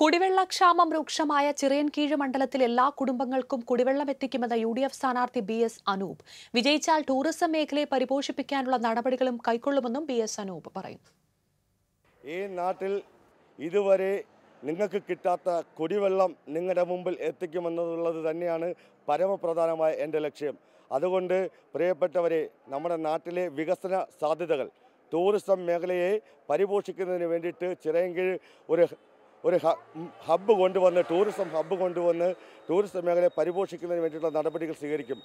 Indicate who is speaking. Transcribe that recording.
Speaker 1: കുടിവെള്ളക്ഷാമം രൂക്ഷമായ ചിറയൻകീഴ് മണ്ഡലത്തിൽ എല്ലാ കുടുംബങ്ങൾക്കും കുടിവെള്ളം എത്തിക്കുമെന്ന യു ഡി എഫ് സ്ഥാനാർത്ഥി ബി എസ് അനൂപ് വിജയിച്ചാൽ ടൂറിസം മേഖലയെ പരിപോഷിപ്പിക്കാനുള്ള നടപടികളും കൈക്കൊള്ളുമെന്നും ബി എസ് അനൂപ് പറയുന്നു
Speaker 2: ഈ നാട്ടിൽ ഇതുവരെ നിങ്ങൾക്ക് കിട്ടാത്ത കുടിവെള്ളം നിങ്ങളുടെ മുമ്പിൽ എത്തിക്കുമെന്നുള്ളത് തന്നെയാണ് പരമപ്രധാനമായ എൻ്റെ ലക്ഷ്യം അതുകൊണ്ട് പ്രിയപ്പെട്ടവരെ നമ്മുടെ നാട്ടിലെ വികസന സാധ്യതകൾ ടൂറിസം മേഖലയെ പരിപോഷിക്കുന്നതിന് വേണ്ടിയിട്ട് ചിറയൻകീഴ് ഒരു ഒരു ഹബ്ബ് കൊണ്ടുവന്ന് ടൂറിസം ഹബ്ബ് കൊണ്ടുവന്ന് ടൂറിസം മേഖലയെ പരിപോഷിക്കുന്നതിന് വേണ്ടിയിട്ടുള്ള നടപടികൾ സ്വീകരിക്കും